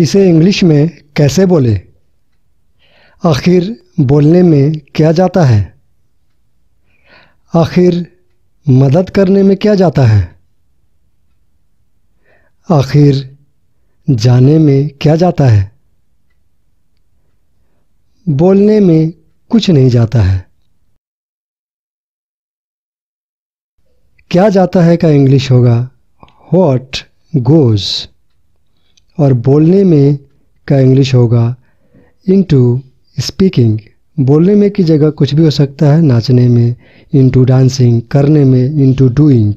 इसे इंग्लिश में कैसे बोले आखिर बोलने में क्या जाता है आखिर मदद करने में क्या जाता है आखिर जाने में क्या जाता है बोलने में कुछ नहीं जाता है क्या जाता है का इंग्लिश होगा वॉट गोज़ और बोलने में का इंग्लिश होगा इनटू स्पीकिंग बोलने में की जगह कुछ भी हो सकता है नाचने में इनटू डांसिंग करने में इनटू डूइंग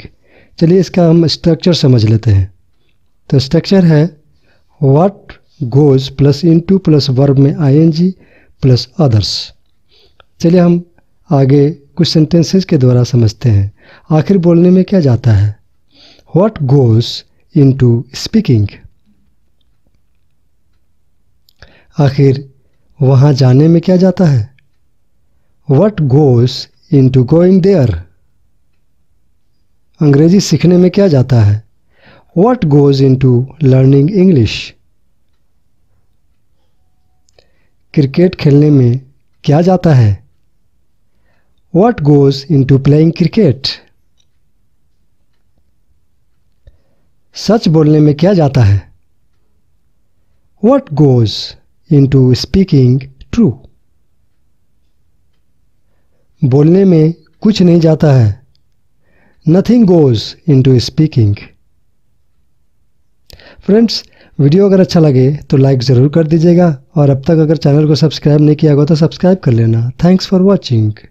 चलिए इसका हम स्ट्रक्चर समझ लेते हैं तो स्ट्रक्चर है what goes plus into plus verb में आईएनजी प्लस अदर्स चलिए हम आगे कुछ सेंटेंसेस के द्वारा समझते हैं आखिर बोलने में क्या जाता है व्हाट गोज इनटू स्पीकिंग आखिर वहां जाने में क्या जाता है what goes into going there अंग्रेजी सीखने में क्या जाता है what goes into learning English cricket खेलने में क्या जाता है what goes into playing cricket सच बोलने में क्या जाता है what goes into speaking true. बोलने में कुछ नहीं जाता है nothing goes into speaking. Friends video अगर अच्छा लगे तो लाइक ज़रूर कर दीजिएगा और अब तक अगर चैनल को सब्सक्राइब नहीं किया होगा तो सब्सक्राइब कर लेना थैंक्स फॉर वॉचिंग